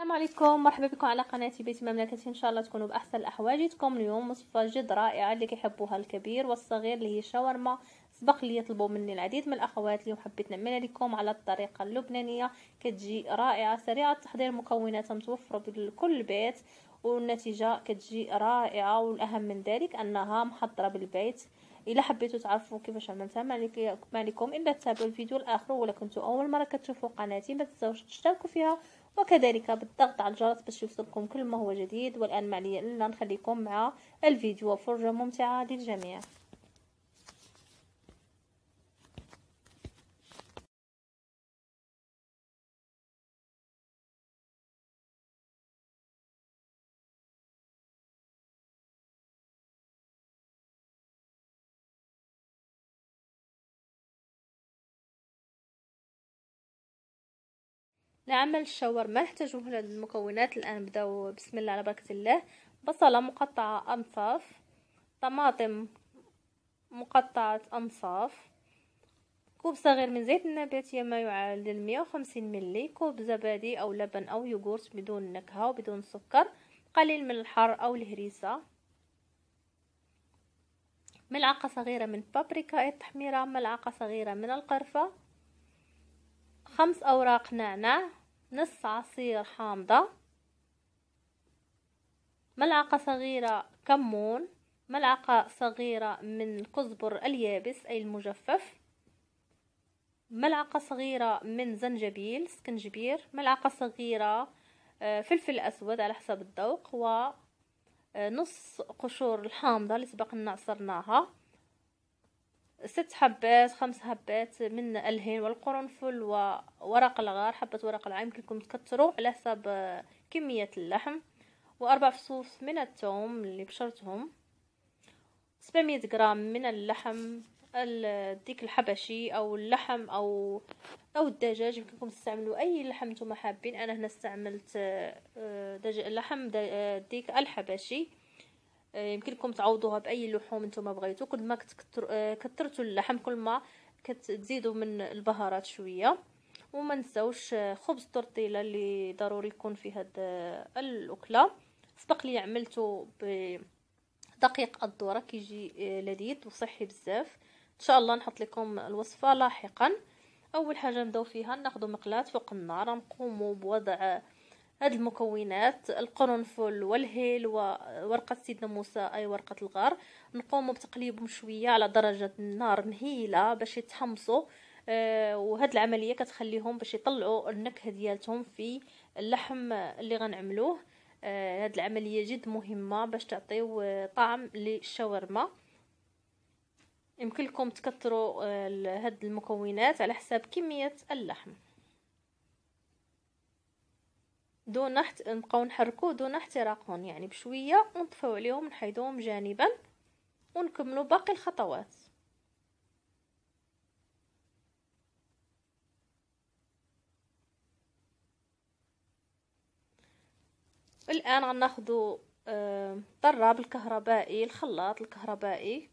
السلام عليكم مرحبا بكم على قناة بيت مملكتي ان شاء الله تكونوا باحسن احوالاتكم اليوم وصفه جد رائعه اللي كيحبوها الكبير والصغير اللي هي شاورما سبق لي طلبوا مني العديد من الاخوات اليوم حبيت نعملها لكم على الطريقه اللبنانيه كتجي رائعه سريعه التحضير مكوناتها متوفره بكل بيت والنتيجه كتجي رائعه والاهم من ذلك انها محضره بالبيت الا حبيتوا تعرفوا كيفاش عملتها ما الا تتابعوا الفيديو الاخر ولا كنتوا اول مره كتشوفوا قناتي ما تنساوش تشتركوا فيها وكذلك بالضغط على الجرس باش يوصلكم كل ما هو جديد والآن معليا إلا نخليكم مع الفيديو فرجة ممتعة للجميع لعمل الشاورما نحتاجو هنا المكونات الان نبداو بسم الله على بركه الله بصله مقطعه انصاف طماطم مقطعه انصاف كوب صغير من زيت النباتية ما يعادل 150 ملي كوب زبادي أو لبن أو يوغورت بدون نكهة وبدون سكر قليل من الحر أو الهريسة ملعقة صغيرة من بابريكا التحميرة ملعقة صغيرة من القرفة خمس أوراق نعناع نص عصير حامضة ملعقة صغيرة كمون ملعقة صغيرة من الكزبر اليابس أي المجفف ملعقة صغيرة من زنجبيل سكنجبير ملعقة صغيرة آه، فلفل أسود على حسب الذوق و آه، نص قشور الحامضة اللي سبق عصرناها ست حبات خمس حبات من الهين والقرنفل وورق الغار حبة ورق الغار يمكنكم تكتروا على حسب آه، كمية اللحم وأربع فصوص من الثوم اللي بشرتهم سبعمية غرام من اللحم الديك الحبشي او اللحم او او الدجاج يمكنكم تستعملوا اي لحم نتوما حابين انا هنا استعملت آه، آه، لحم ديك الحبشي آه، يمكن تعوضوها باي لحوم نتوما بغيتو كل ما كثرتوا آه، اللحم كل ما كتزيدوا من البهارات شويه وما نساوش آه، خبز طرطيله اللي ضروري يكون في هاد الاكله سبق لي عملته بدقيق الذره كيجي لذيذ وصحي بزاف ان شاء الله نحط لكم الوصفه لاحقا اول حاجه نبداو فيها ناخذ مقلاه فوق النار نقوموا بوضع هاد المكونات القرنفل والهيل وورقة سيدنا موسى أي ورقة الغار نقوم بتقليبهم شوية على درجة النار مهيلة باش يتحمصوا آه وهاد العملية كتخليهم باش يطلعوا النكهة ديالتهم في اللحم اللي غنعملوه آه هاد العملية جد مهمة باش تعطيو آه، طعم للشاورما يمكن لكم تكثروا آه، هاد المكونات على حساب كمية اللحم دون حت... نبقاو نحركو دون احتراقهم يعني بشويه ونطفيو عليهم نحيدوهم جانبا ونكملوا باقي الخطوات الان غناخذوا الطراب آه، الكهربائي الخلاط الكهربائي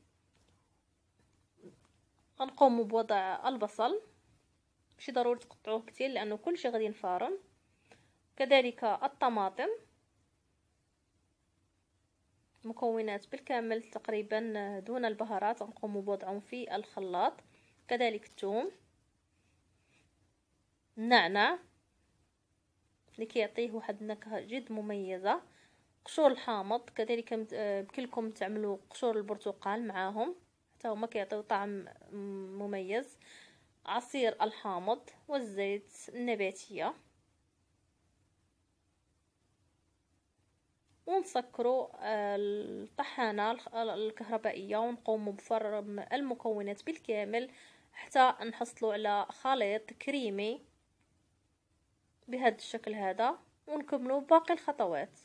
غنقوم بوضع البصل ماشي ضروري تقطعوه كتير لانه كلشي غادي ينفارم كذلك الطماطم مكونات بالكامل تقريبا دون البهارات نقوم بوضعهم في الخلاط كذلك الثوم النعناع لكي يعطيه واحد النكهه جد مميزه قشور الحامض كذلك بكلكم تعملوا قشور البرتقال معاهم حتى هما كيعطيو طعم مميز عصير الحامض والزيت النباتيه ونسكروا آه، الطحانة الكهربائية ونقوموا بفرم المكونات بالكامل حتى نحصلوا على خليط كريمي بهذا الشكل هذا ونكملوا باقي الخطوات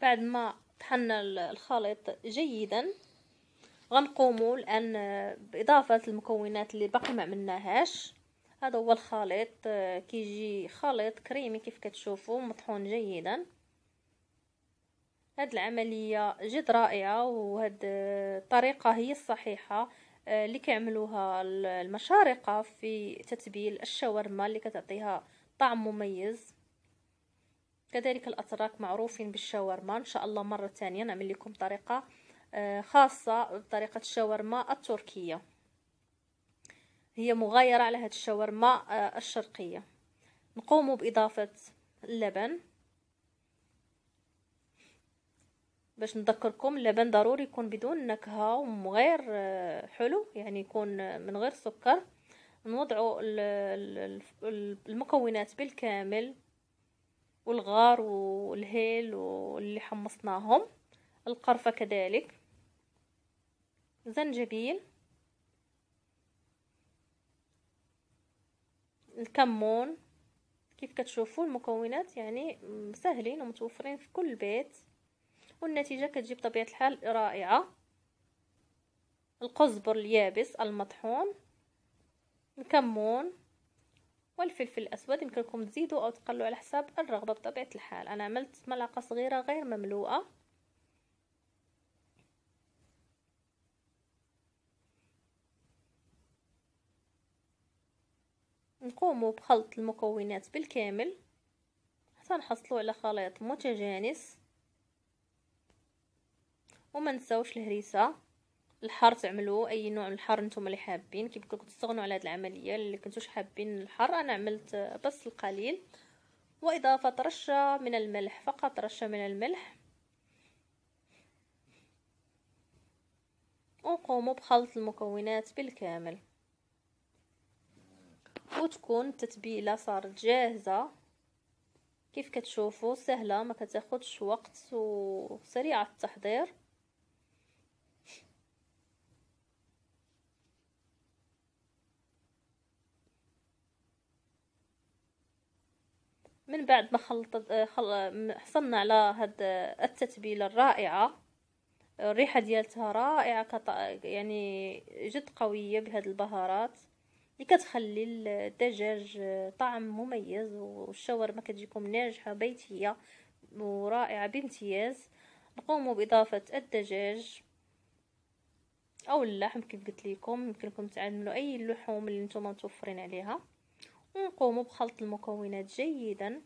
بعد ما طحنا الخليط جيدا غنقومو الان باضافه المكونات اللي باقي ما عملناهاش هذا هو الخليط آه، كيجي خليط كريمي كيف كتشوفوا مطحون جيدا هاد العمليه جد رائعه وهاد آه، الطريقه هي الصحيحه آه، اللي كيعملوها المشارقه في تتبيل الشاورما اللي كتعطيها طعم مميز كذلك الأتراك معروفين بالشاورما إن شاء الله مرة ثانية نعمل لكم طريقة آه، خاصة بطريقة الشاورما التركية هي مغايرة على هذه الشاورما آه، الشرقية نقوم بإضافة اللبن باش نذكركم اللبن ضروري يكون بدون نكهة ومغير آه، حلو يعني يكون من غير سكر نوضع المكونات بالكامل والغار والهيل واللي حمصناهم القرفة كذلك زنجبيل الكمون كيف كتشوفوا المكونات يعني سهلين ومتوفرين في كل بيت والنتيجة كتجيب بطبيعة الحال رائعة القزبر اليابس المطحون الكمون والفلفل الأسود يمكن لكم تزيدوا أو تقلوا على حساب الرغبة بطبيعة الحال أنا عملت ملعقة صغيرة غير مملوءة نقوم بخلط المكونات بالكامل حتى نحصلوا على خليط متجانس وما نساوش الهريسه الحر تعملوا اي نوع من الحر نتوما اللي حابين كيف قلت تستغنوا على هذه العمليه اللي كنتوش حابين الحر انا عملت بس القليل واضافه رشه من الملح فقط رشه من الملح وقوموا بخلط المكونات بالكامل وتكون التتبيله صارت جاهزه كيف كتشوفوا سهله ما كتاخدش وقت وسريعه التحضير من بعد ما خلطت خل... حصلنا على هاد التتبيله الرائعه الريحه ديالتها رائعه كط... يعني جد قويه بهاد البهارات اللي كتخلي الدجاج طعم مميز والشاورما كتجيكم ناجحه بيتيه ورائعه بامتياز نقوم باضافه الدجاج او اللحم كيف قلت لكم يمكنكم تعملوا اي اللحوم اللي نتوما متوفرين عليها نقوم بخلط المكونات جيدا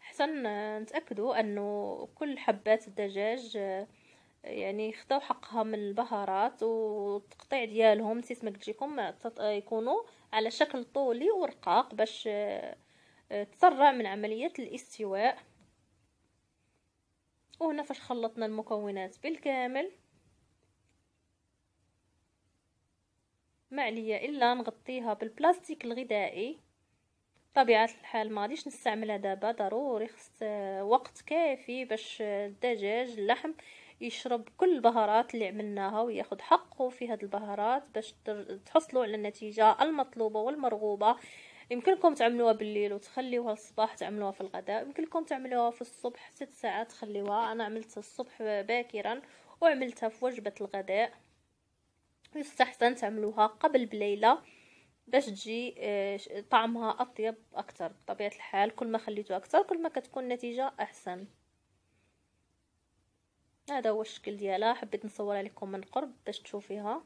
حسن نتأكدوا أنه كل حبات الدجاج يعني خداو حقها من البهارات والتقطيع ديالهم نسيت ما قلت لكم يكونوا على شكل طولي ورقاق باش تسرع من عملية الاستواء وهنا فاش خلطنا المكونات بالكامل ما عليا الا نغطيها بالبلاستيك الغذائي طبيعة الحال ما غاديش نستعملها دابا ضروري خص وقت كافي باش الدجاج اللحم يشرب كل البهارات اللي عملناها وياخد حقه في هاد البهارات باش تحصلوا على النتيجة المطلوبة والمرغوبة يمكنكم تعملوها بالليل وتخليوها الصباح تعملوها في الغداء يمكنكم تعملوها في الصبح ست ساعات تخليوها انا عملتها الصبح باكرا وعملتها في وجبة الغداء يستحسن تعملوها قبل بليله باش تجي آه، طعمها اطيب اكثر بطبيعه الحال كل ما خليتو اكثر كل ما كتكون النتيجه احسن هذا هو الشكل ديالها حبيت نصورها لكم من قرب باش تشوفيها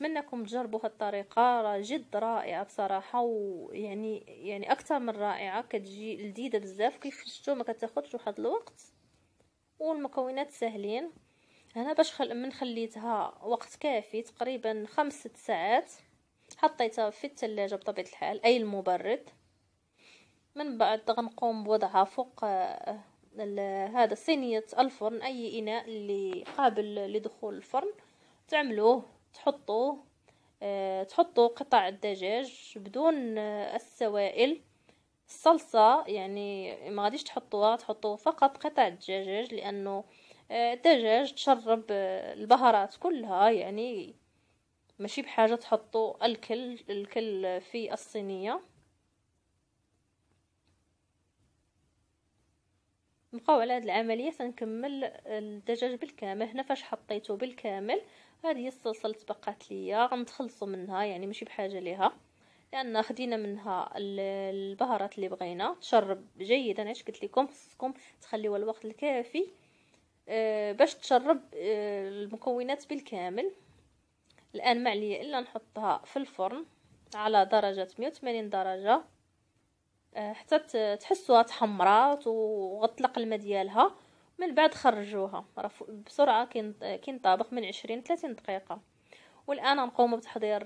لكم تجربوا هالطريقه راه جد رائعه بصراحه ويعني يعني اكثر من رائعه كتجي لذيذه بزاف كيف شفتوا ما كتاخذش واحد الوقت والمكونات سهلين هنا باش خل... من خليتها وقت كافي تقريبا خمس ست ساعات حطيتها في الثلاجه بطبيعه الحال اي المبرد من بعد غنقوم بوضعها فوق آه، هذا صينيه الفرن اي اناء اللي قابل لدخول الفرن تعملوه تحطوه أه تحطوا قطع الدجاج بدون أه السوائل الصلصة يعني ما غاديش تحطوها تحطوا فقط قطع الدجاج لأنه الدجاج تشرب آه، البهارات كلها يعني ماشي بحاجه تحطوا الكل الكل في الصينيه نبقاو على هاد العمليه تنكمل الدجاج بالكامل هنا فاش حطيته بالكامل هذه الصلصه اللي تبقات ليا غنتخلصوا منها يعني ماشي بحاجه ليها لان خدينا منها البهارات اللي بغينا تشرب جيدا علاش قلت لكم خصكم تخليوها الوقت الكافي آه، باش تشرب آه، المكونات بالكامل الان ما عليا الا نحطها في الفرن على درجة 180 درجة آه، حتى تحسوها تحمرات وغطلق الماء ديالها من بعد خرجوها راه بسرعه كينطبخ من 20 30 دقيقه والان نقوم بتحضير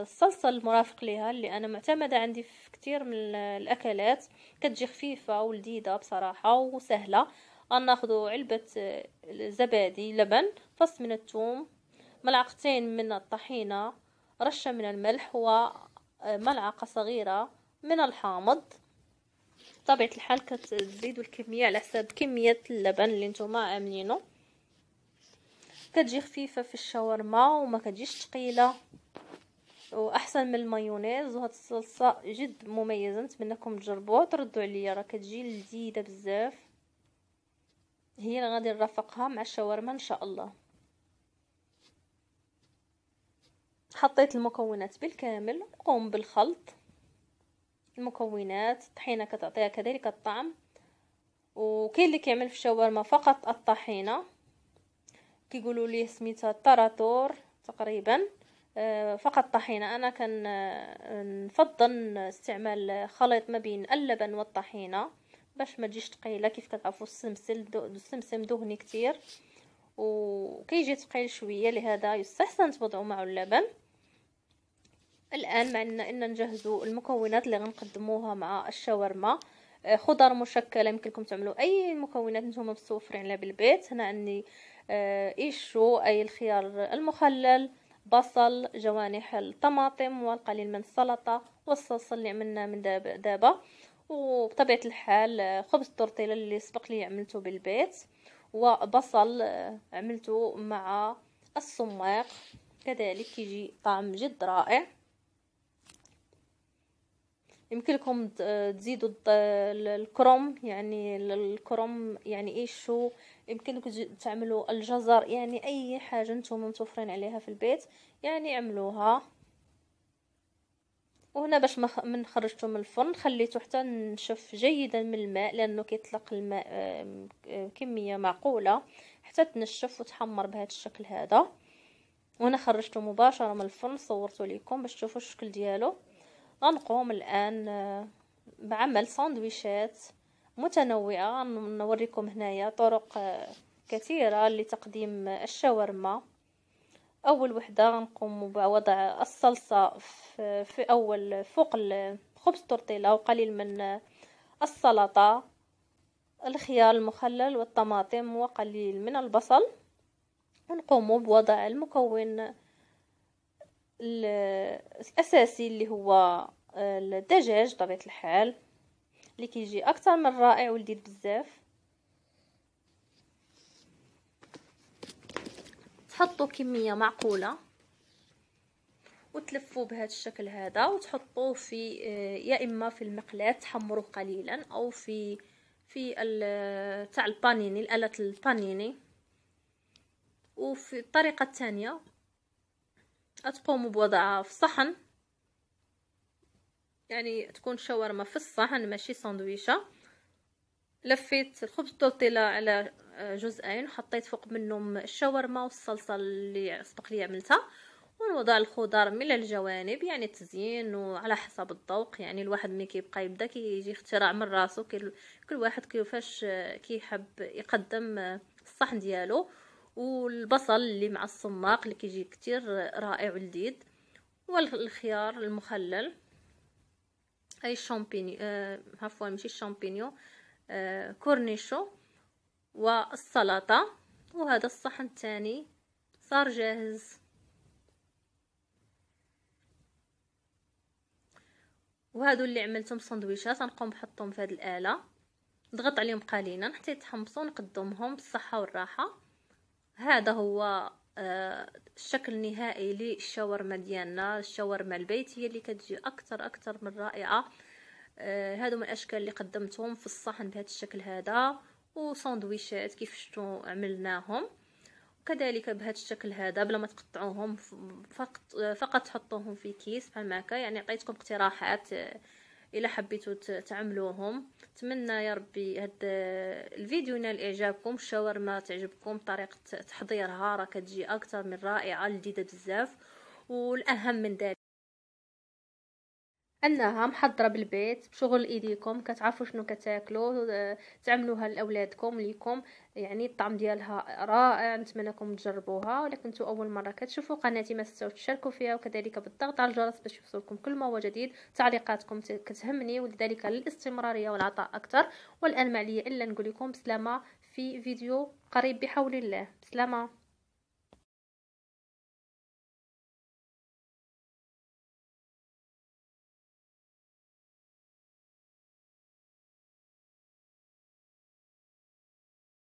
الصلصه المرافق لها اللي انا معتمده عندي في كثير من الاكلات كتجي خفيفه ولذيذه بصراحه وسهله ناخذ علبة آه، زبادي لبن فص من الثوم ملعقتين من الطحينة رشة من الملح وملعقة آه، صغيرة من الحامض طبيعة الحال كتزيدوا الكمية على حسب كمية اللبن اللي نتوما عاملينه كتجي خفيفة في الشاورما وما كتجيش تقيلة واحسن من المايونيز وهاد الصلصة جد مميزة نتمنى تجربوها تردوا عليا راه كتجي لذيذة بزاف هي اللي غادي نرافقها مع الشاورما ان شاء الله حطيت المكونات بالكامل قوم بالخلط المكونات الطحينه كتعطيها كذلك الطعم وكاين اللي كيعمل في الشاورما فقط الطحينه كيقولوا ليه سميتها طراطور تقريبا آه، فقط طحينه انا كنفضل آه، استعمال خليط ما بين اللبن والطحينه باش ما تجيش ثقيله كيف كتعرفوا السمسم السمسم دهني كتير وكيجي ثقيل شويه لهذا يستحسن تبضعوا معه اللبن الان مع ان نجهزوا المكونات اللي غنقدموها مع الشاورما آه، خضر مشكله يمكن لكم تعملوا اي مكونات نتوما متوفرين عليها بالبيت هنا عندي آه، ايشو اي الخيار المخلل بصل جوانح الطماطم والقليل من السلطه والصلصه اللي عملنا من دابا وبطبيعه الحال آه، خبز التورتيلا اللي سبق لي عملته بالبيت وبصل آه، عملته مع السماق كذلك كيجي طعم جد رائع يمكن لكم آه، تزيدوا الكرم يعني الكرم يعني ايش شو يمكن لكم تعملوا الجزر يعني اي حاجه نتوما متوفرين عليها في البيت يعني عملوها وهنا باش من خرجته من الفرن خليته حتى نشف جيدا من الماء لانه كيطلق الماء كميه معقوله حتى تنشف وتحمر بهذا الشكل هذا وانا خرجته مباشره من الفرن صورته لكم باش تشوفوا الشكل ديالو غنقوم الان آه، بعمل ساندويشات متنوعه نوريكم هنايا طرق آه، كثيره لتقديم الشاورما اول وحده غنقوم بوضع الصلصه في اول فوق الخبز تورتيلا وقليل من السلطه الخيار المخلل والطماطم وقليل من البصل ونقوم بوضع المكون الاساسي اللي هو الدجاج بطبيعه الحال اللي كيجي اكثر من رائع ولذيذ بزاف تحطوا كمية معقولة وتلفوا بهذا الشكل هذا وتحطوه في آه، يا اما في المقلاة تحمروه قليلا او في في آه، تاع البانيني الآلة البانيني وفي الطريقة الثانية تقوموا بوضعها في صحن يعني تكون شاورما في الصحن ماشي سندويشه لفيت الخبز طورتيلا على آه، جزئين وحطيت فوق منهم الشاورما والصلصه اللي سبق لي عملتها ونوضع الخضار من الجوانب يعني تزيين وعلى حسب الذوق يعني الواحد ملي كيبقى يبدا كيجي اختراع من راسو كل واحد كيفاش آه، كيحب يقدم آه، الصحن ديالو والبصل اللي مع السماق اللي كيجي كتير رائع ولذيذ والخيار المخلل اي شامبيني عفوا ماشي الشامبينيو كورنيشو والسلطة وهذا الصحن الثاني صار جاهز وهادو اللي عملتهم سندويشات نقوم بحطهم في هذه الاله نضغط عليهم قليلا حتى يتحمصوا نقدمهم بالصحه والراحه هذا هو آه، الشكل النهائي للشاورما ديالنا الشاورما البيتيه اللي كتجي اكثر اكثر من رائعه آه، هادو من الاشكال اللي قدمتهم في الصحن بهذا الشكل هذا وساندويشات كيف شفتوا عملناهم وكذلك بهذا الشكل هذا بلا ما تقطعوهم فقط فقط تحطوهم في كيس بحال هكا يعني عطيتكم اقتراحات آه، الا حبيتو تعملوهم نتمنى يا ربي هاد آه، الفيديو ينال اعجابكم الشاورما تعجبكم طريقه تحضيرها راه كتجي اكثر من رائعه لذيذه بزاف والاهم من ذلك انها محضره بالبيت بشغل ايديكم كتعرفوا شنو كتاكلوا آه، تعملوها لاولادكم ليكم يعني الطعم ديالها رائع نتمنىكم تجربوها ولا كنتوا اول مره كتشوفوا قناتي ما تنساو تشاركوا فيها وكذلك بالضغط على الجرس باش يوصلكم كل ما هو جديد تعليقاتكم كتهمني ولذلك للاستمراريه والعطاء اكثر والان ما عليا الا نقول لكم بسلامه في فيديو قريب بحول الله بسلامه